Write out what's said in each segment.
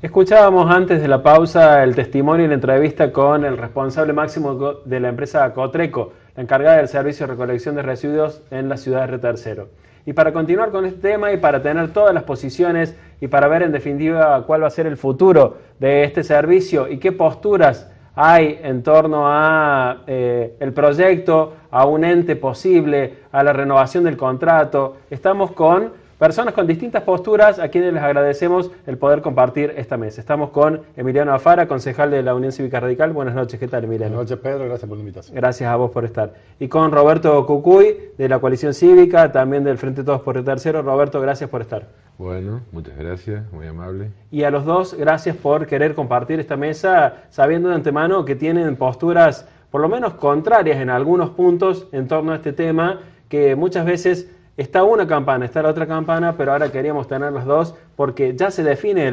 Escuchábamos antes de la pausa el testimonio y la entrevista con el responsable máximo de la empresa Cotreco, la encargada del servicio de recolección de residuos en la ciudad de Tercero. Y para continuar con este tema y para tener todas las posiciones y para ver en definitiva cuál va a ser el futuro de este servicio y qué posturas hay en torno a eh, el proyecto, a un ente posible, a la renovación del contrato, estamos con personas con distintas posturas a quienes les agradecemos el poder compartir esta mesa. Estamos con Emiliano Afara, concejal de la Unión Cívica Radical. Buenas noches, ¿qué tal Emiliano? Buenas noches Pedro, gracias por la invitación. Gracias a vos por estar. Y con Roberto Cucuy, de la Coalición Cívica, también del Frente Todos por el Tercero. Roberto, gracias por estar. Bueno, muchas gracias, muy amable. Y a los dos, gracias por querer compartir esta mesa, sabiendo de antemano que tienen posturas por lo menos contrarias en algunos puntos en torno a este tema, que muchas veces está una campana, está la otra campana, pero ahora queríamos tener las dos porque ya se define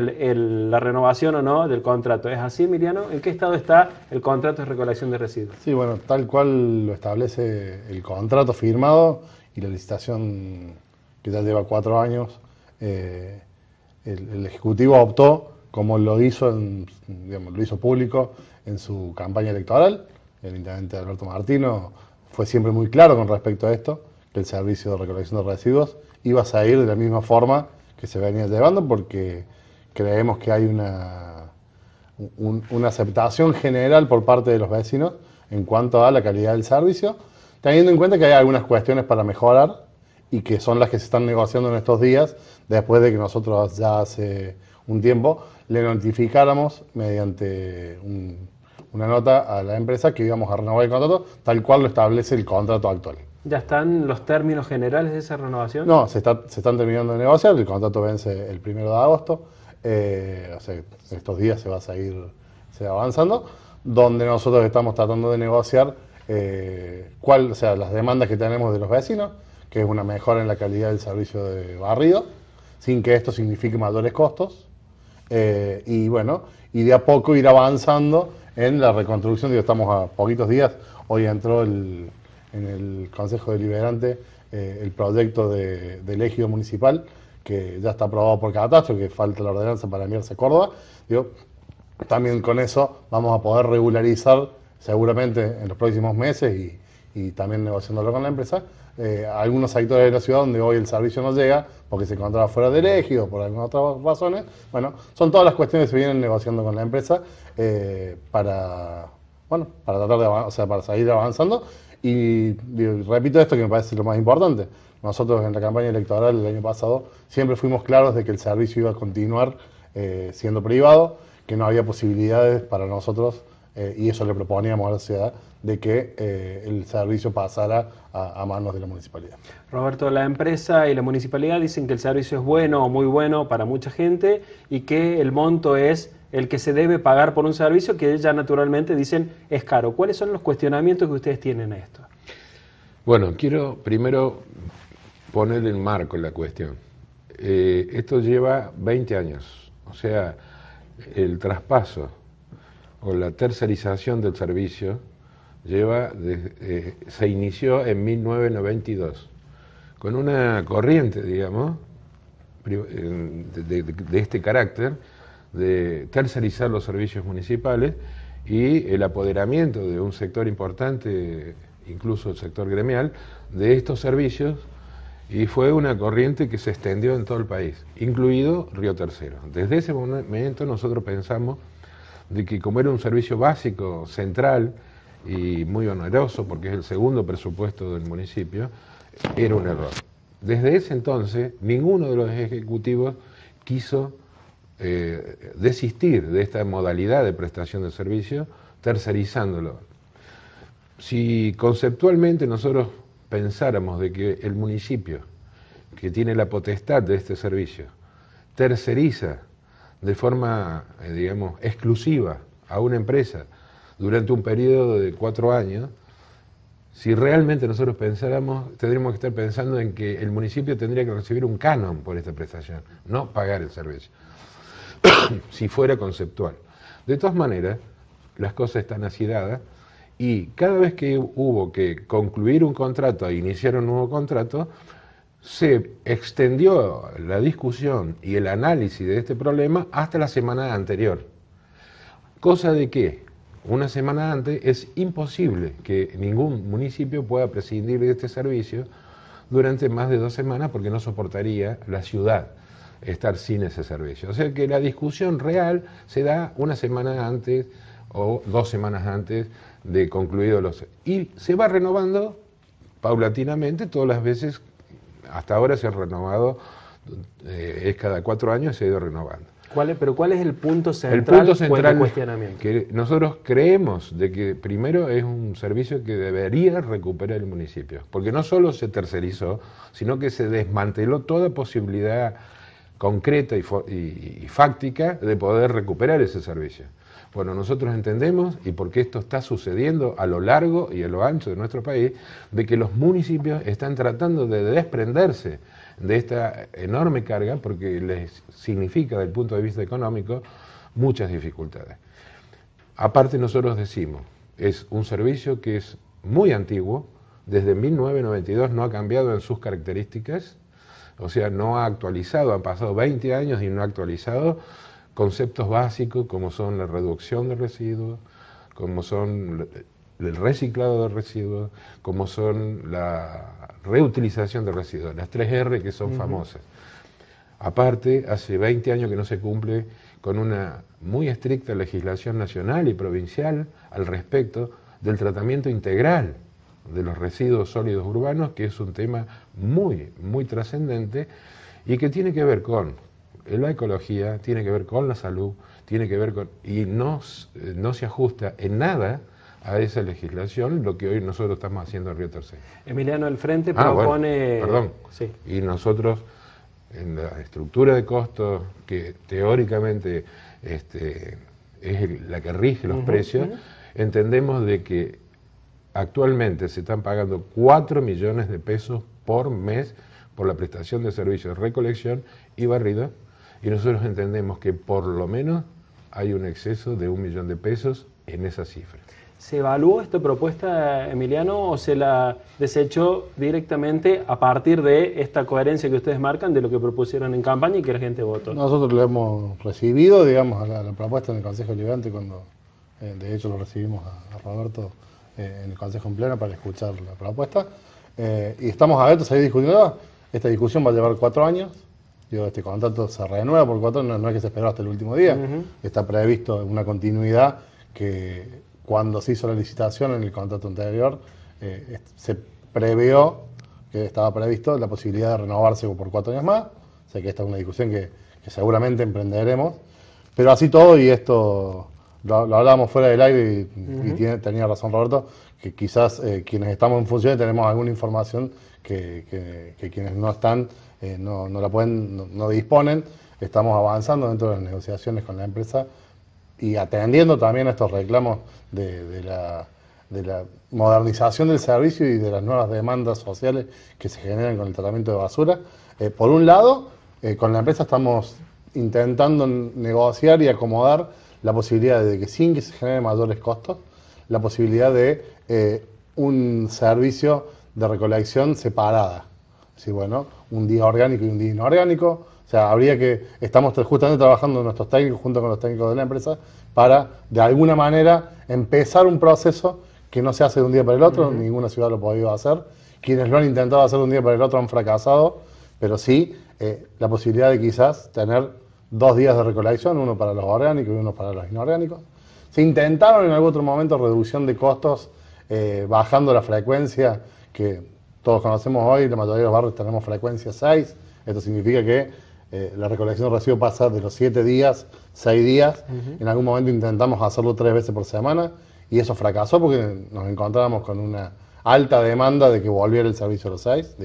la renovación o no del contrato. ¿Es así, Miriano? ¿En qué estado está el contrato de recolección de residuos? Sí, bueno, tal cual lo establece el contrato firmado y la licitación que ya lleva cuatro años, eh, el, Ejecutivo optó, como lo hizo, lo hizo público en su campaña electoral, el intendente Alberto Martino fue siempre muy claro con respecto a esto, el servicio de recolección de residuos iba a salir de la misma forma que se venía llevando porque creemos que hay una, una aceptación general por parte de los vecinos en cuanto a la calidad del servicio, teniendo en cuenta que hay algunas cuestiones para mejorar y que son las que se están negociando en estos días, después de que nosotros ya hace un tiempo le notificáramos mediante una nota a la empresa que íbamos a renovar el contrato, tal cual lo establece el contrato actual. ¿Ya están los términos generales de esa renovación? No, se, están terminando de negociar, el contrato vence el primero de agosto, eh, o sea, estos días se va a seguir avanzando, donde nosotros estamos tratando de negociar eh, cuál, sea, las demandas que tenemos de los vecinos, que es una mejora en la calidad del servicio de barrido, sin que esto signifique mayores costos, eh, y bueno, y de a poco ir avanzando en la reconstrucción, digo, estamos a poquitos días, hoy entró el en el Consejo Deliberante eh, el proyecto de, del ejido municipal, que ya está aprobado por catastro, que falta la ordenanza para enviarse Córdoba. Digo, también con eso vamos a poder regularizar seguramente en los próximos meses y, también negociándolo con la empresa, eh, algunos sectores de la ciudad donde hoy el servicio no llega porque se encontraba fuera del eje por algunas otras razones. Bueno, son todas las cuestiones que se vienen negociando con la empresa eh, para, bueno, para tratar de o sea, para seguir avanzando y repito esto que me parece lo más importante. Nosotros en la campaña electoral del año pasado siempre fuimos claros de que el servicio iba a continuar eh, siendo privado, que no había posibilidades para nosotros, eh, y eso le proponíamos a la ciudad, de que eh, el servicio pasara a, a, manos de la municipalidad. Roberto, la empresa y la municipalidad dicen que el servicio es bueno o muy bueno para mucha gente y que el monto es el que se debe pagar por un servicio que ya naturalmente dicen es caro. ¿Cuáles son los cuestionamientos que ustedes tienen a esto? Bueno, quiero primero poner en marco la cuestión. Eh, esto lleva 20 años, o sea, el traspaso o la tercerización del servicio lleva eh, se inició en 1992 con una corriente, digamos, de este carácter de tercerizar los servicios municipales y el apoderamiento de un sector importante, incluso el sector gremial, de estos servicios y fue una corriente que se extendió en todo el país, incluido Río Tercero. Desde ese momento nosotros pensamos de que como era un servicio básico, central y muy oneroso, porque es el segundo presupuesto del municipio, era un error. Desde ese entonces, ninguno de los ejecutivos quiso eh, desistir de esta modalidad de prestación de servicio tercerizándolo. Si conceptualmente nosotros pensáramos de que el municipio, que tiene la potestad de este servicio, terceriza de forma, eh, digamos, exclusiva a una empresa durante un periodo de cuatro años, si realmente nosotros pensáramos, tendríamos que estar pensando en que el municipio tendría que recibir un canon por esta prestación, no pagar el servicio. si fuera conceptual. De todas maneras, las cosas están dadas y cada vez que hubo que concluir un contrato e iniciar un nuevo contrato, se extendió la discusión y el análisis de este problema hasta la semana anterior. Cosa de que una semana antes es imposible que ningún municipio pueda prescindir de este servicio durante más de dos semanas porque no soportaría la ciudad estar sin ese servicio. O sea que la discusión real se da una semana antes o dos semanas antes de concluido los... Y se va renovando paulatinamente todas las veces, hasta ahora se ha renovado, eh, es cada cuatro años se ha ido renovando. ¿Cuál es, pero ¿cuál es el punto central, el cuestionamiento? Que nosotros creemos de que primero es un servicio que debería recuperar el municipio, porque no solo se tercerizó, sino que se desmanteló toda posibilidad concreta y, fáctica de poder recuperar ese servicio. Bueno, nosotros entendemos, y porque esto está sucediendo a lo largo y a lo ancho de nuestro país, de que los municipios están tratando de desprenderse de esta enorme carga porque les significa, desde el punto de vista económico, muchas dificultades. Aparte nosotros decimos, es un servicio que es muy antiguo, desde 1992 no ha cambiado en sus características, o sea, no ha actualizado, han pasado 20 años y no ha actualizado conceptos básicos como son la reducción de residuos, como son el reciclado de residuos, como son la reutilización de residuos, las tres R que son famosas. Aparte, hace 20 años que no se cumple con una muy estricta legislación nacional y provincial al respecto del tratamiento integral de los residuos sólidos urbanos, que es un tema muy, muy trascendente y que tiene que ver con la ecología, tiene que ver con la salud, tiene que ver con... y no, eh, no se ajusta en nada a esa legislación lo que hoy nosotros estamos haciendo en Río Tercero. Emiliano, el Frente ah, propone... perdón. Y nosotros, en la estructura de costos que teóricamente este, es la que rige los precios, entendemos de que Actualmente se están pagando 4 millones de pesos por mes por la prestación de servicios de recolección y barrido y nosotros entendemos que por lo menos hay un exceso de un millón de pesos en esa cifra. ¿Se evaluó esta propuesta, Emiliano, o se la desechó directamente a partir de esta coherencia que ustedes marcan de lo que propusieron en campaña y que la gente votó? Nosotros lo hemos recibido, digamos, a la, propuesta del Consejo Liberante cuando, eh, de hecho, lo recibimos a Roberto eh, en el Consejo en Pleno para escuchar la propuesta. Eh, y estamos abiertos a ir discutiendo. Esta discusión va a llevar cuatro años. yo este contrato se renueva por cuatro, años, no es que se esperó hasta el último día. Está previsto una continuidad que cuando se hizo la licitación en el contrato anterior, eh, se previó que estaba previsto la posibilidad de renovarse por cuatro años más. O sea que esta es una discusión que seguramente emprenderemos. Pero así todo, y esto lo, hablábamos fuera del aire y, tenía razón Roberto, que quizás eh, quienes estamos en funciones tenemos alguna información que, quienes no están eh, no, la pueden, no, disponen. Estamos avanzando dentro de las negociaciones con la empresa y atendiendo también a estos reclamos de, la, modernización del servicio y de las nuevas demandas sociales que se generan con el tratamiento de basura. Eh, por un lado, con la empresa estamos intentando negociar y acomodar la posibilidad de que sin que se generen mayores costos, la posibilidad de eh, un servicio de recolección separada. Sí, bueno, un día orgánico y un día inorgánico. O sea, habría que, estamos justamente trabajando nuestros técnicos junto con los técnicos de la empresa para, de alguna manera, empezar un proceso que no se hace de un día para el otro, ninguna ciudad lo ha podido hacer. Quienes lo han intentado hacer de un día para el otro han fracasado, pero sí eh, la posibilidad de quizás tener dos días de recolección, uno para los orgánicos y uno para los inorgánicos. Se intentaron en algún otro momento reducción de costos eh, bajando la frecuencia que todos conocemos hoy, la mayoría de los barrios tenemos frecuencia 6, esto significa que eh, la recolección de residuos pasa de los 7 días, 6 días, en algún momento intentamos hacerlo tres veces por semana y eso fracasó porque nos encontrábamos con una alta demanda de que volviera el servicio a los 6,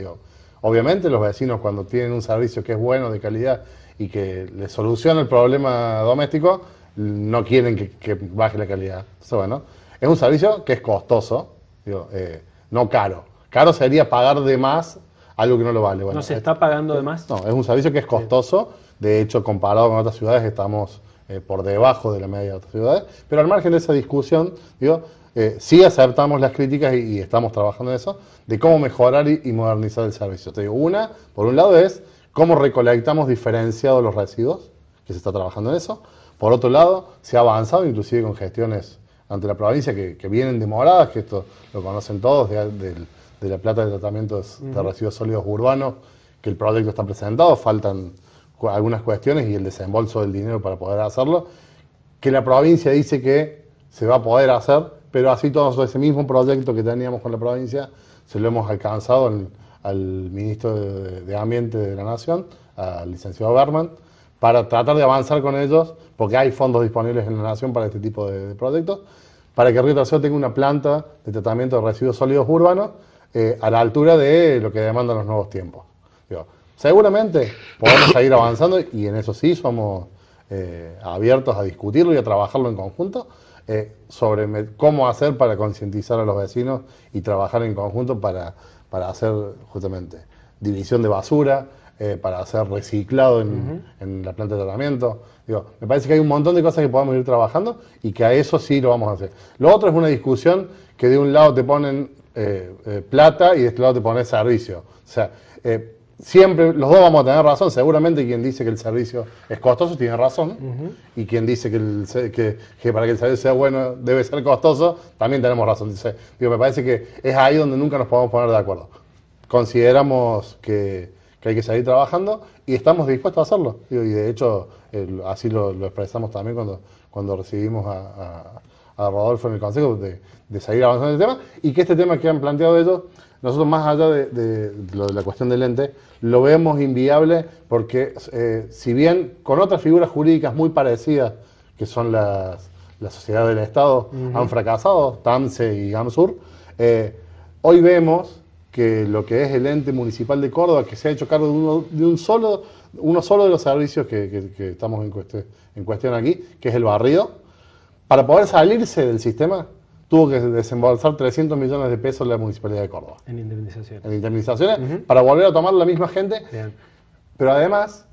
Obviamente los vecinos cuando tienen un servicio que es bueno, de calidad y que le soluciona el problema doméstico, no quieren que, baje la calidad. bueno. Es un servicio que es costoso, eh, no caro. Caro sería pagar de más algo que no lo vale. Bueno, ¿No se eh, está pagando de más? No, es un servicio que es costoso. De hecho, comparado con otras ciudades, estamos eh, por debajo de la media de otras ciudades. Pero al margen de esa discusión, digo, sí aceptamos las críticas y, estamos trabajando en eso, de cómo mejorar y, modernizar el servicio. una, por un lado, es cómo recolectamos diferenciados los residuos, que se está trabajando en eso. Por otro lado, se ha avanzado inclusive con gestiones ante la provincia que, vienen demoradas, que esto lo conocen todos, de, la plata de tratamiento de, residuos sólidos urbanos, que el proyecto está presentado, faltan algunas cuestiones y el desembolso del dinero para poder hacerlo, que la provincia dice que se va a poder hacer, pero así todo ese mismo proyecto que teníamos con la provincia se lo hemos alcanzado en al ministro de, Ambiente de la Nación, al licenciado Berman, para tratar de avanzar con ellos, porque hay fondos disponibles en la Nación para este tipo de, proyectos, para que Río Tercero tenga una planta de tratamiento de residuos sólidos urbanos eh, a la altura de lo que demandan los nuevos tiempos. seguramente podemos seguir avanzando y en eso sí somos eh, abiertos a discutirlo y a trabajarlo en conjunto. Eh, sobre cómo hacer para concientizar a los vecinos y trabajar en conjunto para para hacer justamente división de basura, eh, para hacer reciclado en, la planta de tratamiento. Digo, me parece que hay un montón de cosas que podemos ir trabajando y que a eso sí lo vamos a hacer. Lo otro es una discusión que de un lado te ponen eh, eh, plata y de este lado te ponen servicio. O sea, siempre los dos vamos a tener razón. Seguramente quien dice que el servicio es costoso tiene razón. Y quien dice que, que, para que el servicio sea bueno debe ser costoso, también tenemos razón. digo, me parece que es ahí donde nunca nos podemos poner de acuerdo. Consideramos que, hay que seguir trabajando y estamos dispuestos a hacerlo. y de hecho, así lo, expresamos también cuando, cuando recibimos a a Rodolfo en el Consejo de, seguir avanzando en el este tema y que este tema que han planteado ellos, nosotros más allá de, la cuestión del ente, lo vemos inviable porque eh, si bien con otras figuras jurídicas muy parecidas, que son las, la sociedad del Estado, han fracasado, TAMSE y AMSUR, eh, hoy vemos que lo que es el ente municipal de Córdoba, que se ha hecho cargo de uno, de un solo, uno solo de los servicios que, estamos en, en cuestión aquí, que es el barrido, para poder salirse del sistema, tuvo que desembolsar 300 millones de pesos la Municipalidad de Córdoba. En indemnizaciones. En indemnizaciones, para volver a tomar la misma gente. Pero además,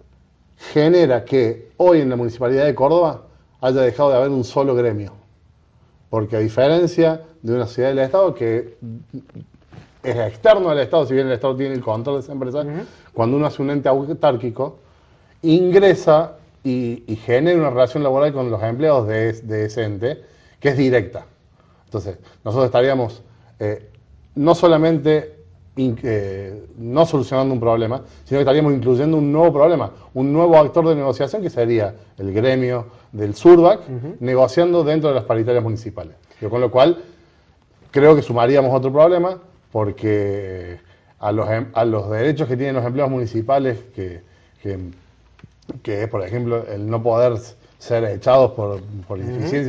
genera que hoy en la Municipalidad de Córdoba haya dejado de haber un solo gremio. Porque a diferencia de una ciudad del Estado que es externo al Estado, si bien el Estado tiene el control de esa empresa, cuando uno hace un ente autárquico, ingresa y, genere una relación laboral con los empleados de, ese ente que es directa. Entonces, nosotros estaríamos eh, no solamente eh, no solucionando un problema, sino que estaríamos incluyendo un nuevo problema, un nuevo actor de negociación que sería el gremio del SURBAC, negociando dentro de las paritarias municipales. Yo, con lo cual, creo que sumaríamos otro problema, porque a los, em, a los derechos que tienen los empleados municipales que que es, por ejemplo, el no poder ser echados por, por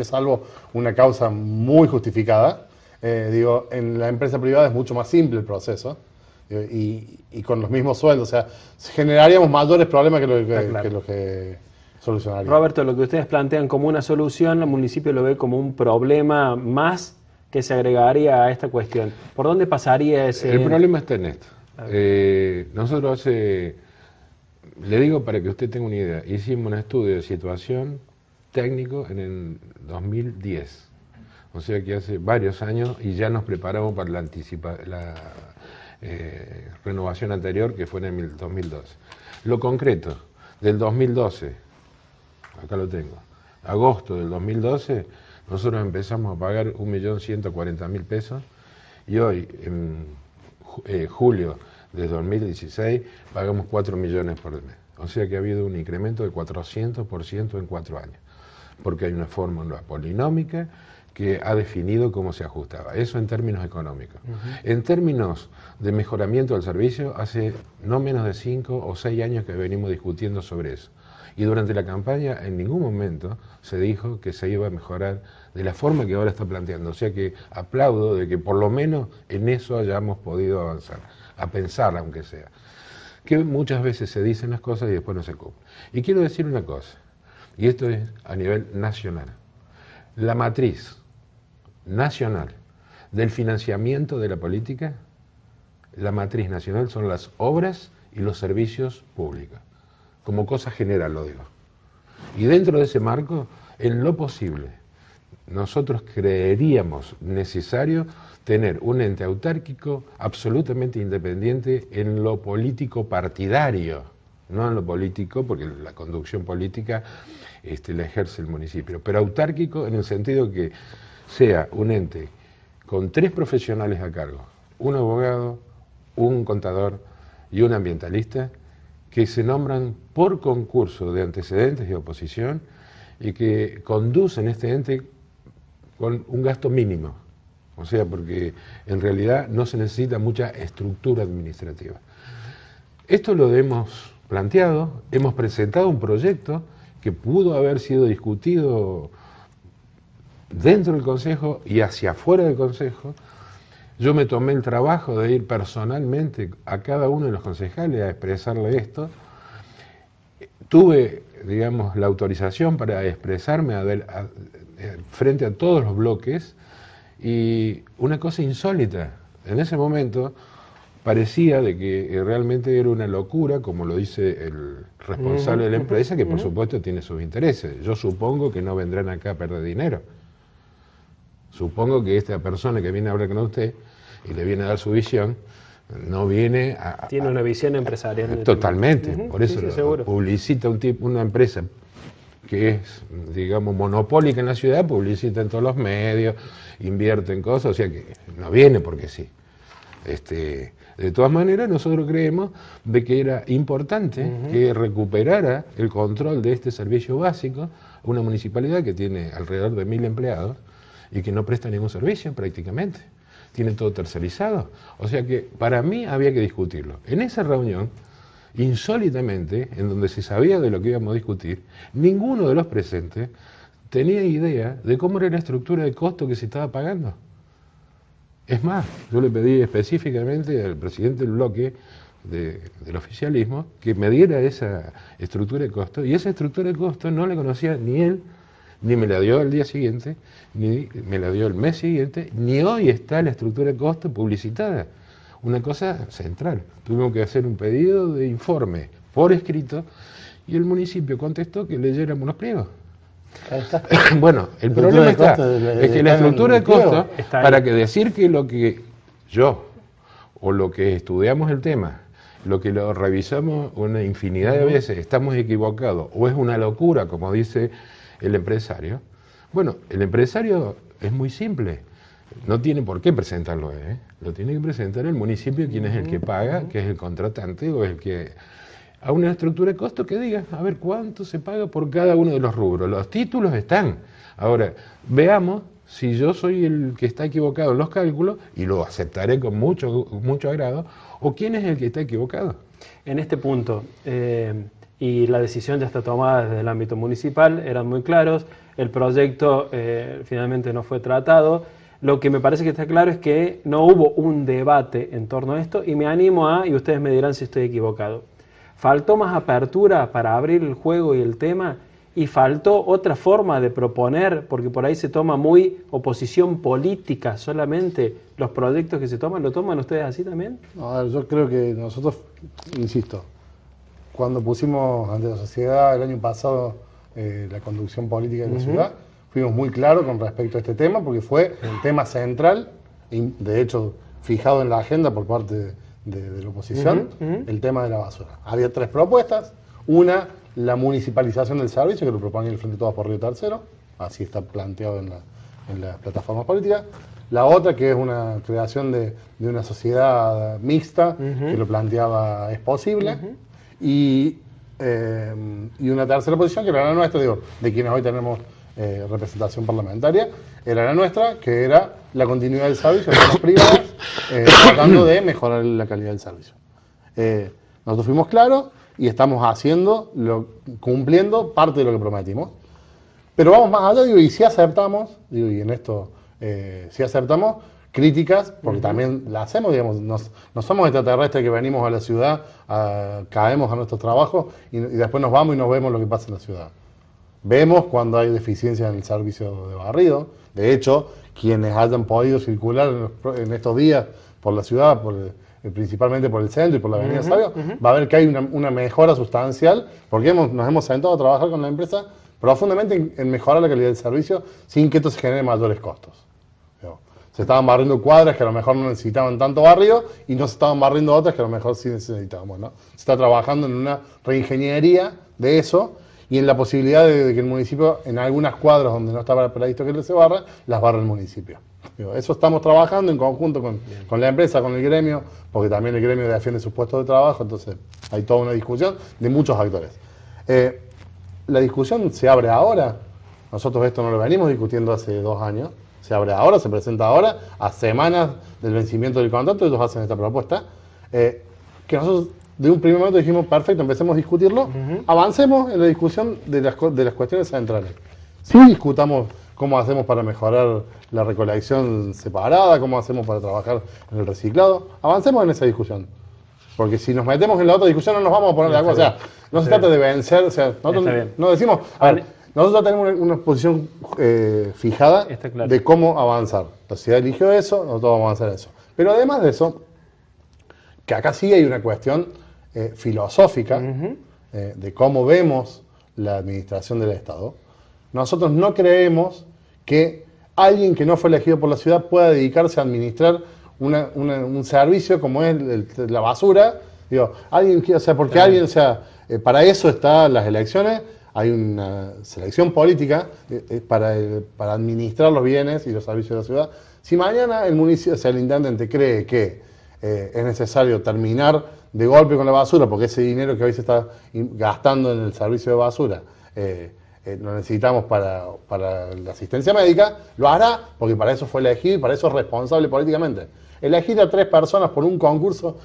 salvo una causa muy justificada. Eh, digo, en la empresa privada es mucho más simple el proceso y, con los mismos sueldos. O sea, generaríamos mayores problemas que los ah, que, lo que solucionaríamos. Roberto, lo que ustedes plantean como una solución, el municipio lo ve como un problema más que se agregaría a esta cuestión. ¿Por dónde pasaría ese...? El problema está en esto. Eh, nosotros hace le digo para que usted tenga una idea, hicimos un estudio de situación técnico en el 2010, o sea que hace varios años y ya nos preparamos para la, anticipa eh, renovación anterior que fue en el 2012. Lo concreto, del 2012, acá lo tengo, agosto del 2012, nosotros empezamos a pagar 1.140.000 pesos y hoy, en eh, julio desde 2016 pagamos 4 millones por mes. O sea que ha habido un incremento de 400% en cuatro años, porque hay una fórmula polinómica que ha definido cómo se ajustaba. Eso en términos económicos. En términos de mejoramiento del servicio, hace no menos de 5 o 6 años que venimos discutiendo sobre eso. Y durante la campaña en ningún momento se dijo que se iba a mejorar de la forma que ahora está planteando. O sea que aplaudo de que por lo menos en eso hayamos podido avanzar a pensar aunque sea. Que muchas veces se dicen las cosas y después no se cumplen. Y quiero decir una cosa, y esto es a nivel nacional. La matriz nacional del financiamiento de la política, la matriz nacional son las obras y los servicios públicos, como cosa general lo digo. Y dentro de ese marco, en lo posible, nosotros creeríamos necesario tener un ente autárquico absolutamente independiente en lo político partidario, no en lo político, porque la conducción política este, la ejerce el municipio, pero autárquico en el sentido que sea un ente con tres profesionales a cargo, un abogado, un contador y un ambientalista, que se nombran por concurso de antecedentes y oposición y que conducen este ente con un gasto mínimo. O sea, porque en realidad no se necesita mucha estructura administrativa. Esto lo hemos planteado, hemos presentado un proyecto que pudo haber sido discutido dentro del Consejo y hacia afuera del Consejo. Yo me tomé el trabajo de ir personalmente a cada uno de los concejales a expresarle esto. Tuve, digamos, la autorización para expresarme a, ver... Eh, frente a todos los bloques y una cosa insólita. En ese momento parecía de que eh, realmente era una locura, como lo dice el responsable de la empresa, que por supuesto tiene sus intereses. Yo supongo que no vendrán acá a perder dinero. Supongo que esta persona que viene a hablar con usted y le viene a dar su visión, no viene a... Tiene una visión empresarial. Totalmente, por eso publicita un tipo, una empresa que es, digamos, monopólica en la ciudad, publicita en todos los medios, invierte en cosas, o sea que no viene porque sí. Este, de todas maneras, nosotros creemos de que era importante que recuperara el control de este servicio básico una municipalidad que tiene alrededor de mil empleados y que no presta ningún servicio prácticamente. Tiene todo tercerizado. O sea que para mí había que discutirlo. En esa reunión Insólitamente, en donde se sabía de lo que íbamos a discutir, ninguno de los presentes tenía idea de cómo era la estructura de costo que se estaba pagando. Es más, yo le pedí específicamente al presidente del bloque del oficialismo que me diera esa estructura de costo, y esa estructura de costo no la conocía ni él, ni me la dio el día siguiente, ni me la dio el mes siguiente, ni hoy está la estructura de costo publicitada una cosa central. Tuvimos que hacer un pedido de informe por escrito y el municipio contestó que leyéramos los pliegos. bueno, el problema está, es que la estructura de costo para que decir que lo que yo o lo que estudiamos el tema, lo que lo revisamos una infinidad de veces, estamos equivocados o es una locura, como dice el empresario. Bueno, el empresario es muy simple no tiene por qué presentarlo ¿eh? lo tiene que presentar el municipio, quien es el que paga, que es el contratante o el que... A una estructura de costo que diga, a ver cuánto se paga por cada uno de los rubros. Los títulos están. Ahora, veamos si yo soy el que está equivocado en los cálculos, y lo aceptaré con mucho, mucho agrado, o quién es el que está equivocado. En este punto, eh, y la decisión ya está tomada desde el ámbito municipal, eran muy claros, el proyecto eh, finalmente no fue tratado lo que me parece que está claro es que no hubo un debate en torno a esto y me animo a, y ustedes me dirán si estoy equivocado, faltó más apertura para abrir el juego y el tema y faltó otra forma de proponer, porque por ahí se toma muy oposición política solamente los proyectos que se toman, ¿lo toman ustedes así también? No, yo creo que nosotros, insisto, cuando pusimos ante la sociedad el año pasado eh, la conducción política de la ciudad, fuimos muy claros con respecto a este tema, porque fue el tema central, de hecho fijado en la agenda por parte de, la oposición, el tema de la basura. Había tres propuestas, una, la municipalización del servicio, que lo propone el Frente Todos por Río Tercero, así está planteado en, las plataformas políticas. La otra, que es una creación de, una sociedad mixta, que lo planteaba es posible. Eh, y, una tercera posición, que era la nuestra, digo, de quienes hoy tenemos eh, representación parlamentaria, era la nuestra, que era la continuidad del servicio, de las eh, tratando de mejorar la calidad del servicio. Eh, nosotros fuimos claros y estamos haciendo, lo, cumpliendo parte de lo que prometimos. Pero vamos más allá, y si aceptamos, digo, y en esto, si aceptamos, críticas, porque también la hacemos, digamos, no somos extraterrestres que venimos a la ciudad, caemos a nuestro trabajo y, después nos vamos y nos vemos lo que pasa en la ciudad. Vemos cuando hay deficiencia en el servicio de barrido. De hecho, quienes hayan podido circular en, estos días por la ciudad, eh, principalmente por el centro y por la avenida Sabio, va a ver que hay una, mejora sustancial porque hemos, nos hemos sentado a trabajar con la empresa profundamente en, mejorar la calidad del servicio sin que esto se genere mayores costos. Se estaban barriendo cuadras que a lo mejor no necesitaban tanto barrio y no se estaban barriendo otras que a lo mejor sí necesitaban. no se está trabajando en una reingeniería de eso y en la posibilidad de, que el municipio, en algunas cuadras donde no estaba previsto que se barra, las barra el municipio. Eso estamos trabajando en conjunto con, la empresa, con el gremio, porque también el gremio defiende sus puestos de trabajo, entonces hay toda una discusión de muchos actores. Eh, la discusión se abre ahora, nosotros esto no lo venimos discutiendo hace dos años, se abre ahora, se presenta ahora, a semanas del vencimiento del contrato, ellos hacen esta propuesta, eh, que nosotros de un primer momento dijimos, perfecto, empecemos a discutirlo, avancemos en la discusión de las, de las cuestiones centrales. Sí discutamos cómo hacemos para mejorar la recolección separada, cómo hacemos para trabajar en el reciclado, avancemos en esa discusión. Porque si nos metemos en la otra discusión no nos vamos a poner de acuerdo. O sea, no se trata de vencer, o sea, nosotros no decimos, nosotros tenemos una, posición eh, fijada de cómo avanzar. La sociedad eligió eso, nosotros vamos a avanzar eso. Pero además de eso, que acá sí hay una cuestión eh, filosófica eh, de cómo vemos la administración del Estado, nosotros no creemos que alguien que no fue elegido por la ciudad pueda dedicarse a administrar un servicio como es la basura. Digo, alguien, o sea, porque alguien, o sea, eh, para eso están las elecciones, hay una selección política para, para administrar los bienes y los servicios de la ciudad. Si mañana el municipio, sea, el intendente cree que eh, es necesario terminar de golpe con la basura, porque ese dinero que hoy se está gastando en el servicio de basura eh, eh, lo necesitamos para, la asistencia médica, lo hará porque para eso fue elegido y para eso es responsable políticamente. Elegir a tres personas por un concurso,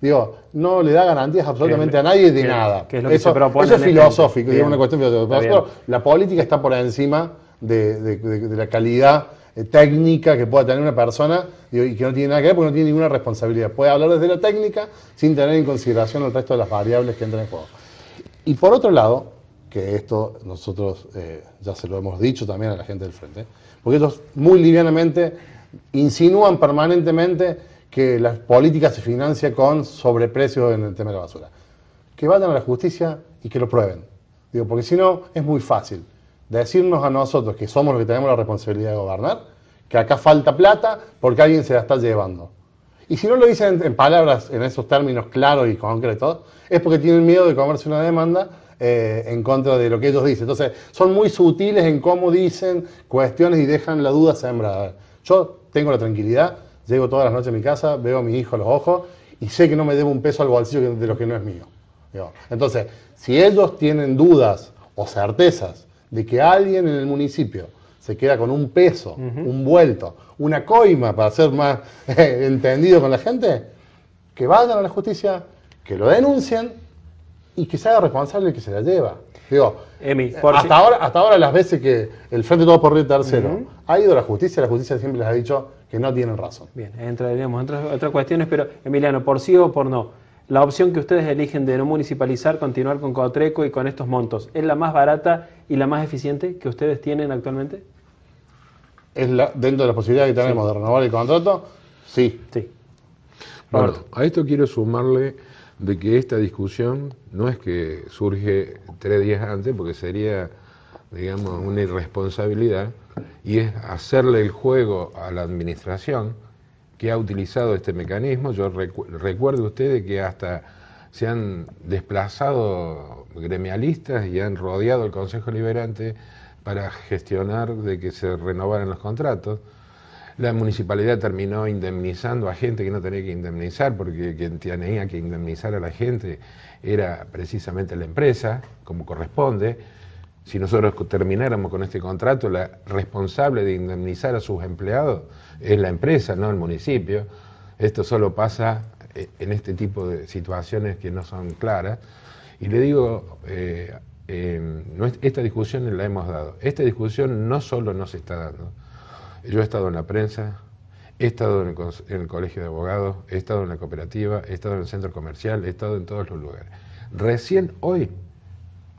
digo, no le da garantías absolutamente a nadie de nada. eso, es este filosófico, es una cuestión filosófica. La política está por encima de, de la calidad eh, técnica que pueda tener una persona y que no tiene nada que ver porque no tiene ninguna responsabilidad. Puede hablar desde la técnica sin tener en consideración el resto de las variables que entran en juego. Y por otro lado, que esto nosotros eh, ya se lo hemos dicho también a la gente del frente, porque ellos muy livianamente insinúan permanentemente que la política se financia con sobreprecios en el tema de la basura. Que vayan a la justicia y que lo prueben. Digo, porque si no, es muy fácil decirnos a nosotros, que somos los que tenemos la responsabilidad de gobernar, que acá falta plata porque alguien se la está llevando. Y si no lo dicen en, palabras, en esos términos claros y concretos, es porque tienen miedo de comerse una demanda eh, en contra de lo que ellos dicen. Entonces, son muy sutiles en cómo dicen cuestiones y dejan la duda sembrada. Yo tengo la tranquilidad, llego todas las noches a mi casa, veo a mi hijo a los ojos y sé que no me debo un peso al bolsillo de lo que no es mío. Entonces, si ellos tienen dudas o certezas de que alguien en el municipio se queda con un peso, un vuelto, una coima, para ser más eh, entendido con la gente, que vayan a la justicia, que lo denuncien y que se haga responsable el que se la lleva. Digo, hasta, ahora, hasta ahora las veces que el Frente Todo por Río Tercero ha ido a la justicia, la justicia siempre les ha dicho que no tienen razón. Bien, entraremos en otras cuestiones, pero Emiliano, por sí o por no, la opción que ustedes eligen de no municipalizar, continuar con Cotreco y con estos montos, ¿es la más barata y la más eficiente que ustedes tienen actualmente? Es la, dentro de las posibilidades que tenemos de renovar el contrato, sí. sí. Bueno, a esto quiero sumarle de que esta discusión no es que surge tres días antes, porque sería, digamos, una irresponsabilidad, y es hacerle el juego a la administración, que ha utilizado este mecanismo. Yo recuerdo ustedes que hasta se han desplazado gremialistas y han rodeado el Consejo Liberante para gestionar de que se renovaran los contratos. La municipalidad terminó indemnizando a gente que no tenía que indemnizar, porque quien tenía que indemnizar a la gente era precisamente la empresa, como corresponde. Si nosotros termináramos con este contrato, la responsable de indemnizar a sus empleados es la empresa, no el municipio. Esto solo pasa eh, en este tipo de situaciones que no son claras. Y le digo, eh, em, esta discusión la hemos dado. Esta discusión no solo nos está dando. Yo he estado en la prensa, he estado en el colegio de abogados, he estado en la cooperativa, he estado en el centro comercial, he estado en todos los lugares. Recién hoy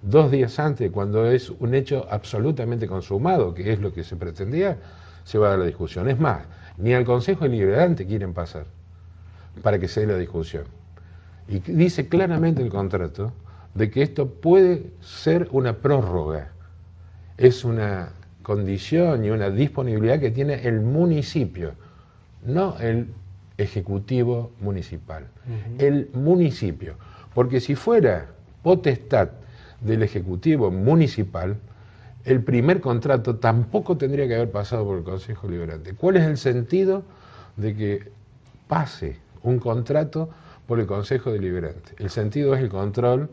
dos días antes, cuando es un hecho absolutamente consumado, que es lo que se pretendía, se va a dar la discusión. Es más, ni al Consejo Deliberante quieren pasar para que se dé la discusión. Y dice claramente el contrato de que esto puede ser una prórroga. Es una condición y una disponibilidad que tiene el municipio, no el Ejecutivo Municipal, el municipio. Porque si fuera potestad del Ejecutivo Municipal, el primer contrato tampoco tendría que haber pasado por el Consejo Deliberante. ¿Cuál es el sentido de que pase un contrato por el Consejo Deliberante? El sentido es el control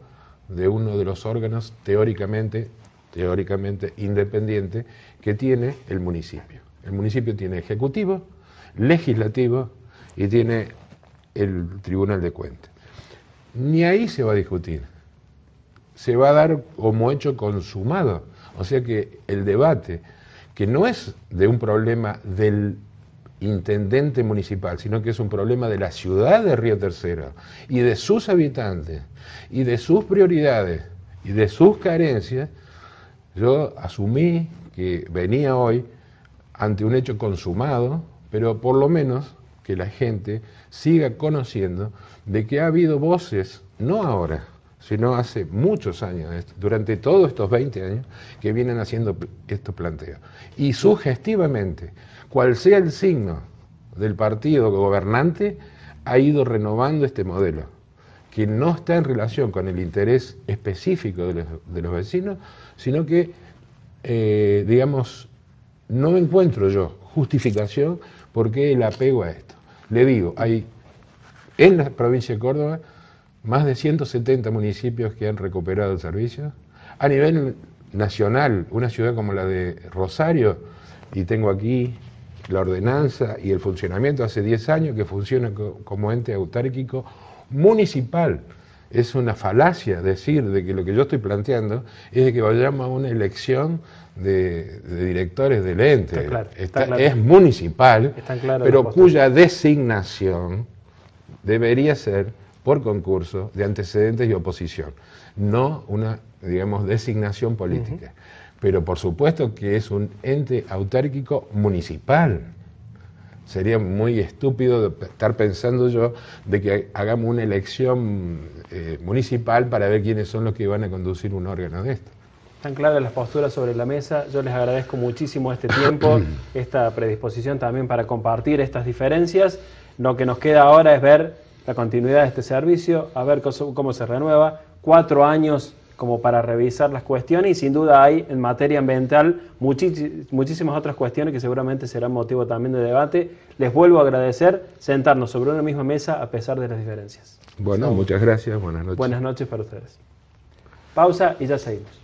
de uno de los órganos teóricamente, teóricamente independiente que tiene el municipio. El municipio tiene ejecutivo, legislativo y tiene el Tribunal de Cuentas. Ni ahí se va a discutir se va a dar como hecho consumado. O sea que el debate, que no es de un problema del intendente municipal, sino que es un problema de la ciudad de Río Tercero y de sus habitantes y de sus prioridades y de sus carencias, yo asumí que venía hoy ante un hecho consumado, pero por lo menos que la gente siga conociendo de que ha habido voces, no ahora, sino hace muchos años, durante todos estos 20 años, que vienen haciendo estos planteos. Y sugestivamente, cual sea el signo del partido gobernante, ha ido renovando este modelo, que no está en relación con el interés específico de los, vecinos, sino que, eh, digamos, no encuentro yo justificación por qué el apego a esto. Le digo, hay en la provincia de Córdoba más de 170 municipios que han recuperado el servicio. A nivel nacional, una ciudad como la de Rosario, y tengo aquí la ordenanza y el funcionamiento hace 10 años que funciona como ente autárquico municipal. Es una falacia decir de que lo que yo estoy planteando es de que vayamos a una elección de, directores del ente. Está Es municipal, pero cuya designación debería ser por concurso de antecedentes y oposición, no una, digamos, designación política. Pero por supuesto que es un ente autárquico municipal. Sería muy estúpido estar pensando yo de que hagamos una elección eh, municipal para ver quiénes son los que van a conducir un órgano de esto. Están claras las posturas sobre la mesa. Yo les agradezco muchísimo este tiempo, esta predisposición también para compartir estas diferencias. Lo que nos queda ahora es ver la continuidad de este servicio, a ver cómo se renueva, cuatro años como para revisar las cuestiones y sin duda hay en materia ambiental muchísimas otras cuestiones que seguramente serán motivo también de debate. Les vuelvo a agradecer sentarnos sobre una misma mesa a pesar de las diferencias. Bueno, muchas gracias, buenas noches. Buenas noches para ustedes. Pausa y ya seguimos.